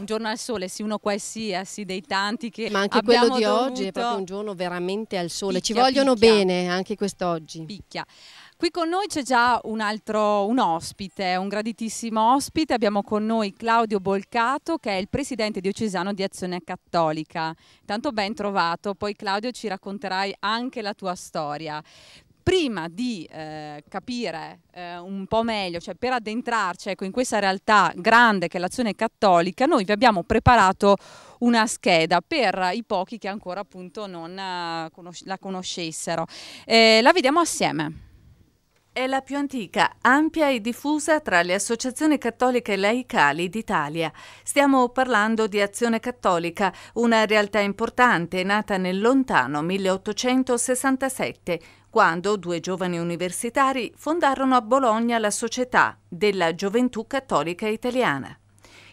un giorno al sole, sì uno qualsiasi dei tanti che Ma anche quello di oggi è proprio un giorno veramente al sole, picchia, ci vogliono picchia. bene anche quest'oggi. Picchia. Qui con noi c'è già un altro, un ospite, un graditissimo ospite. Abbiamo con noi Claudio Bolcato che è il presidente diocesano di Azione Cattolica. Tanto ben trovato, poi Claudio ci racconterai anche la tua storia prima di eh, capire eh, un po' meglio, cioè per addentrarci ecco, in questa realtà grande che è l'azione cattolica, noi vi abbiamo preparato una scheda per i pochi che ancora appunto non eh, conos la conoscessero. Eh, la vediamo assieme. È la più antica, ampia e diffusa tra le associazioni cattoliche laicali d'Italia. Stiamo parlando di Azione Cattolica, una realtà importante nata nel lontano 1867 quando due giovani universitari fondarono a Bologna la Società della Gioventù Cattolica Italiana.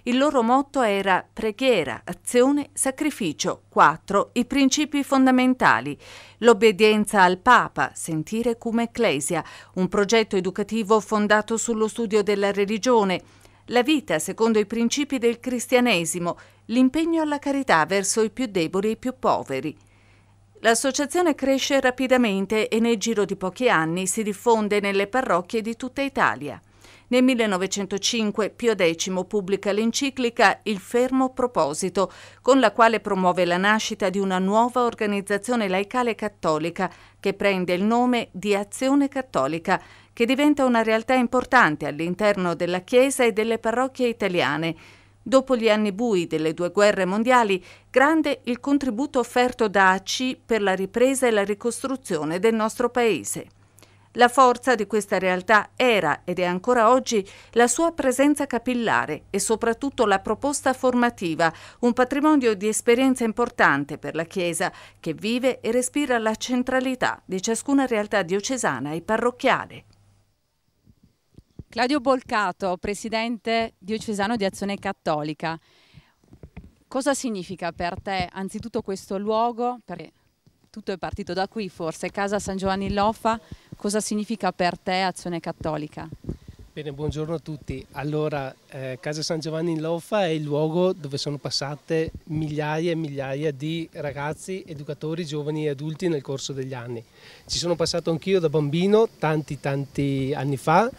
Il loro motto era preghiera, azione, sacrificio. quattro I principi fondamentali. L'obbedienza al Papa, sentire come ecclesia, un progetto educativo fondato sullo studio della religione, la vita secondo i principi del cristianesimo, l'impegno alla carità verso i più deboli e i più poveri, L'associazione cresce rapidamente e nel giro di pochi anni si diffonde nelle parrocchie di tutta Italia. Nel 1905 Pio X pubblica l'enciclica Il fermo proposito, con la quale promuove la nascita di una nuova organizzazione laicale cattolica che prende il nome di Azione Cattolica, che diventa una realtà importante all'interno della Chiesa e delle parrocchie italiane Dopo gli anni bui delle due guerre mondiali, grande il contributo offerto da ACI per la ripresa e la ricostruzione del nostro paese. La forza di questa realtà era ed è ancora oggi la sua presenza capillare e soprattutto la proposta formativa, un patrimonio di esperienza importante per la Chiesa che vive e respira la centralità di ciascuna realtà diocesana e parrocchiale. Claudio Bolcato, presidente diocesano di Azione Cattolica. Cosa significa per te anzitutto questo luogo? Perché tutto è partito da qui forse, Casa San Giovanni Lofa. Cosa significa per te Azione Cattolica? Bene, buongiorno a tutti. Allora, eh, Casa San Giovanni in Lofa è il luogo dove sono passate migliaia e migliaia di ragazzi, educatori, giovani e adulti nel corso degli anni. Ci sono passato anch'io da bambino tanti tanti anni fa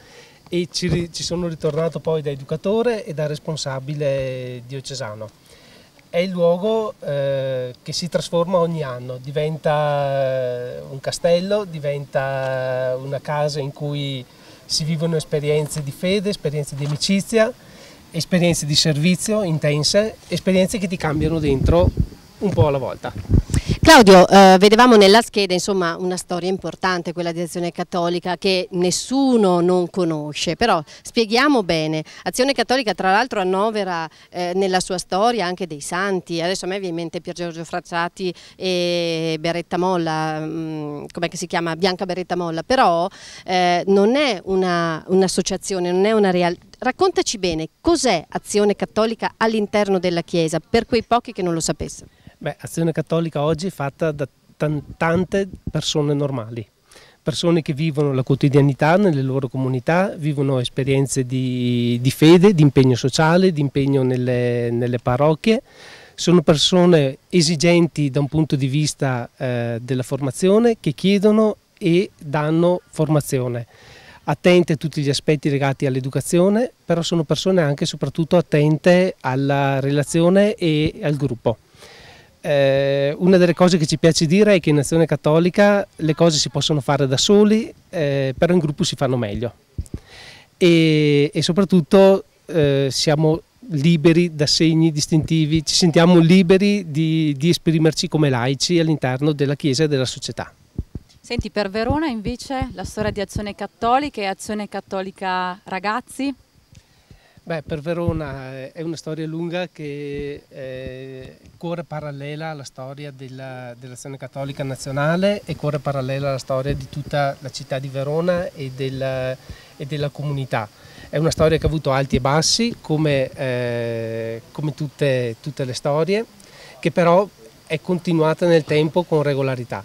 e ci, ci sono ritornato poi da educatore e da responsabile diocesano. È il luogo eh, che si trasforma ogni anno, diventa eh, un castello, diventa una casa in cui si vivono esperienze di fede, esperienze di amicizia, esperienze di servizio intense, esperienze che ti cambiano dentro un po' alla volta. Claudio, eh, vedevamo nella scheda insomma, una storia importante, quella di Azione Cattolica, che nessuno non conosce, però spieghiamo bene. Azione Cattolica tra l'altro annovera eh, nella sua storia anche dei santi, adesso a me viene in mente Pier Giorgio Frazzati e Beretta Molla, mm, come si chiama? Bianca Beretta Molla, però eh, non è un'associazione, un non è una realtà. Raccontaci bene cos'è Azione Cattolica all'interno della Chiesa per quei pochi che non lo sapessero. Beh, Azione Cattolica oggi è fatta da tante persone normali, persone che vivono la quotidianità nelle loro comunità, vivono esperienze di, di fede, di impegno sociale, di impegno nelle, nelle, parrocchie, sono persone esigenti da un punto di vista eh, della formazione che chiedono e danno formazione attente a tutti gli aspetti legati all'educazione, però sono persone anche e soprattutto attente alla relazione e al gruppo eh, una delle cose che ci piace dire è che in Azione Cattolica le cose si possono fare da soli, eh, però in gruppo si fanno meglio e, e soprattutto eh, siamo liberi da segni distintivi, ci sentiamo liberi di, di esprimerci come laici all'interno della Chiesa e della società. Senti, per Verona invece la storia di Azione Cattolica e Azione Cattolica Ragazzi? Beh, per Verona è una storia lunga che eh, corre parallela alla storia della, dell'azione cattolica nazionale e corre parallela alla storia di tutta la città di Verona e, del, e della comunità. È una storia che ha avuto alti e bassi, come, eh, come tutte, tutte, le storie, che però è continuata nel tempo con regolarità.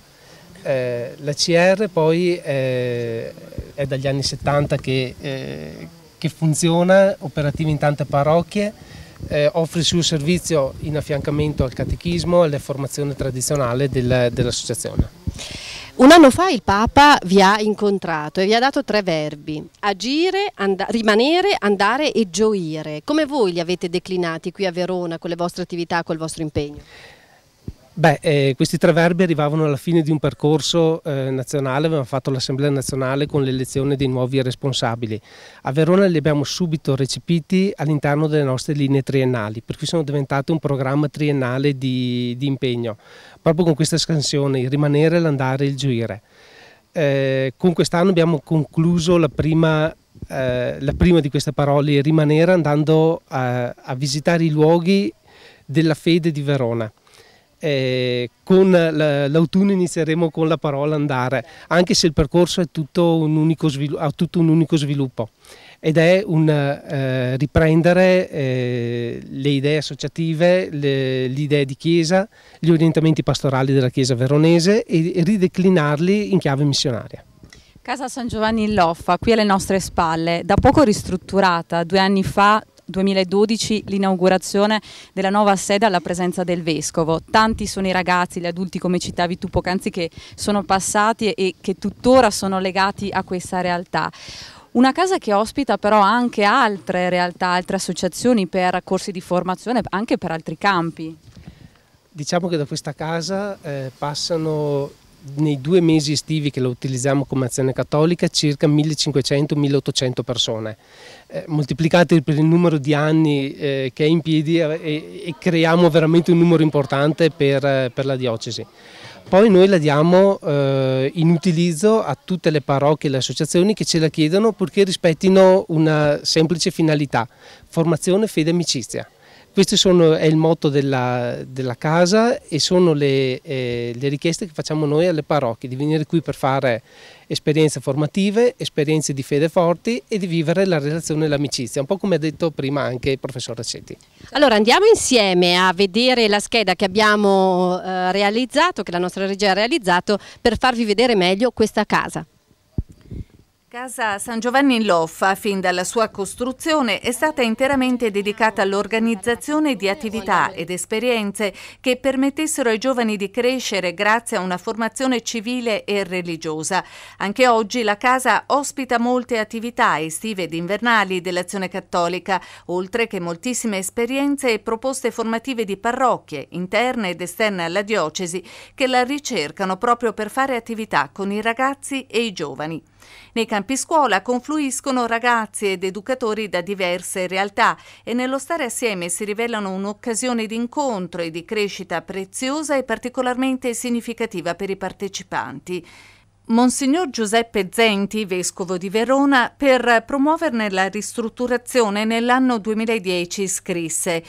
Eh, la CR poi è dagli anni 70 che eh, che funziona, operativo in tante parrocchie, eh, offre il suo servizio in affiancamento al catechismo e alla formazione tradizionale del, dell'associazione. Un anno fa il Papa vi ha incontrato e vi ha dato tre verbi, agire, and rimanere, andare e gioire. Come voi li avete declinati qui a Verona con le vostre attività, col vostro impegno? Beh, eh, questi tre verbi arrivavano alla fine di un percorso eh, nazionale, avevamo fatto l'Assemblea nazionale con l'elezione dei nuovi responsabili. A Verona li abbiamo subito recepiti all'interno delle nostre linee triennali, per cui sono diventate un programma triennale di, di impegno, proprio con questa scansione, il rimanere, l'andare e il gioire. Eh, con quest'anno abbiamo concluso la prima eh, la prima di queste parole, rimanere, andando a, a visitare i luoghi della fede di Verona eh, con l'autunno inizieremo con la parola andare, anche se il percorso tutto ha tutto un unico sviluppo ed è un eh, riprendere eh, le idee associative, le, le, idee di Chiesa, gli orientamenti pastorali della Chiesa veronese e rideclinarli in chiave missionaria. Casa San Giovanni in Loffa, qui alle nostre spalle, da poco ristrutturata, due anni fa 2012 l'inaugurazione della nuova sede alla presenza del Vescovo. Tanti sono i ragazzi, gli adulti come citavi tu poc'anzi che sono passati e che tuttora sono legati a questa realtà. Una casa che ospita però anche altre realtà, altre associazioni per corsi di formazione, anche per altri campi. Diciamo che da questa casa eh, passano nei due mesi estivi che lo utilizziamo come azione cattolica circa 1500-1800 persone. Eh, moltiplicate per il numero di anni eh, che è in piedi eh, e, creiamo veramente un numero importante per, eh, per la diocesi. Poi noi la diamo eh, in utilizzo a tutte le parrocchie e le associazioni che ce la chiedono purché rispettino una semplice finalità, formazione, fede e amicizia. Questo sono, è il motto della, della casa e sono le, eh, le, richieste che facciamo noi alle parrocchie, di venire qui per fare esperienze formative, esperienze di fede forti e di vivere la relazione e l'amicizia, un po' come ha detto prima anche il professor Racetti. Allora andiamo insieme a vedere la scheda che abbiamo eh, realizzato, che la nostra regia ha realizzato, per farvi vedere meglio questa casa. Casa San Giovanni in Loffa, fin dalla sua costruzione, è stata interamente dedicata all'organizzazione di attività ed esperienze che permettessero ai giovani di crescere grazie a una formazione civile e religiosa. Anche oggi la casa ospita molte attività estive ed invernali dell'azione cattolica, oltre che moltissime esperienze e proposte formative di parrocchie, interne ed esterne alla diocesi, che la ricercano proprio per fare attività con i ragazzi e i giovani. Nei campi scuola confluiscono ragazzi ed educatori da diverse realtà e nello stare assieme si rivelano un'occasione di incontro e di crescita preziosa e particolarmente significativa per i partecipanti. Monsignor Giuseppe Zenti, vescovo di Verona, per promuoverne la ristrutturazione nell'anno 2010 scrisse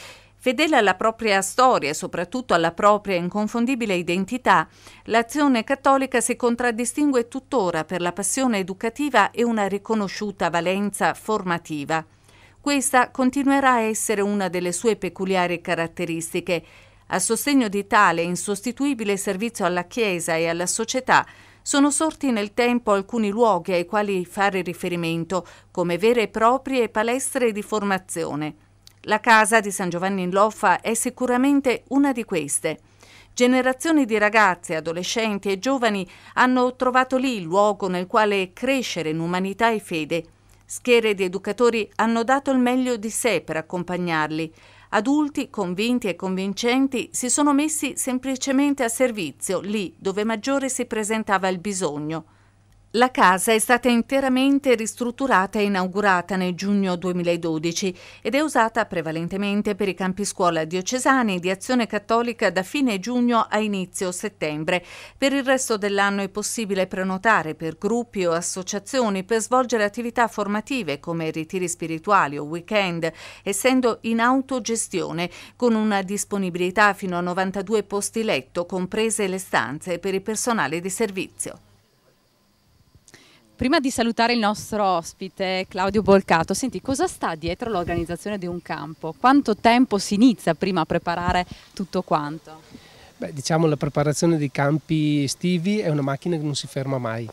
Fedele alla propria storia e soprattutto alla propria inconfondibile identità, l'azione cattolica si contraddistingue tuttora per la passione educativa e una riconosciuta valenza formativa. Questa continuerà a essere una delle sue peculiari caratteristiche. A sostegno di tale insostituibile servizio alla Chiesa e alla società, sono sorti nel tempo alcuni luoghi ai quali fare riferimento come vere e proprie palestre di formazione. La casa di San Giovanni in Loffa è sicuramente una di queste. Generazioni di ragazze, adolescenti e giovani hanno trovato lì il luogo nel quale crescere in umanità e fede. Schiere di educatori hanno dato il meglio di sé per accompagnarli. Adulti convinti e convincenti si sono messi semplicemente a servizio lì dove maggiore si presentava il bisogno. La casa è stata interamente ristrutturata e inaugurata nel giugno 2012 ed è usata prevalentemente per i campi scuola diocesani di azione cattolica da fine giugno a inizio settembre. Per il resto dell'anno è possibile prenotare per gruppi o associazioni per svolgere attività formative come ritiri spirituali o weekend, essendo in autogestione con una disponibilità fino a 92 posti letto, comprese le stanze per il personale di servizio. Prima di salutare il nostro ospite Claudio Bolcato, senti cosa sta dietro l'organizzazione di un campo? Quanto tempo si inizia prima a preparare tutto quanto? Beh, diciamo la preparazione dei campi estivi è una macchina che non si ferma mai.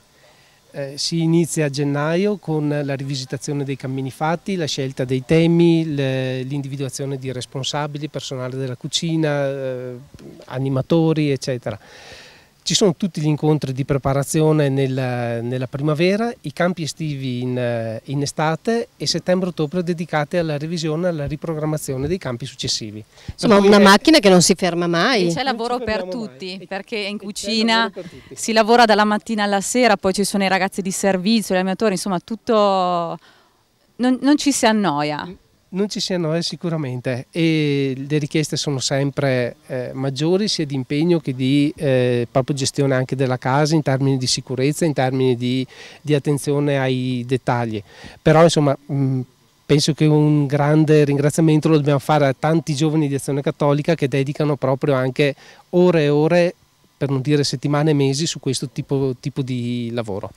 Eh, si inizia a gennaio con la rivisitazione dei cammini fatti, la scelta dei temi, l'individuazione di responsabili, personale della cucina, eh, animatori, eccetera. Ci sono tutti gli incontri di preparazione nella, nella primavera, i campi estivi in, eh, in estate e settembre-ottobre dedicati alla revisione e alla riprogrammazione dei campi successivi. Insomma, una è... macchina che non si ferma mai. E c'è lavoro per tutti, mai. perché in cucina si lavora dalla mattina alla sera, poi ci sono i ragazzi di servizio, gli animatori, insomma tutto... Non, non ci si annoia. Mm non ci siano eh, sicuramente e le richieste sono sempre eh, maggiori sia di impegno che di eh, proprio gestione anche della casa in termini di sicurezza, in termini di, di attenzione ai dettagli. Però insomma mh, mm, penso che un grande ringraziamento lo dobbiamo fare a tanti giovani di Azione Cattolica che dedicano proprio anche ore e ore per non dire settimane e mesi su questo tipo, tipo di lavoro.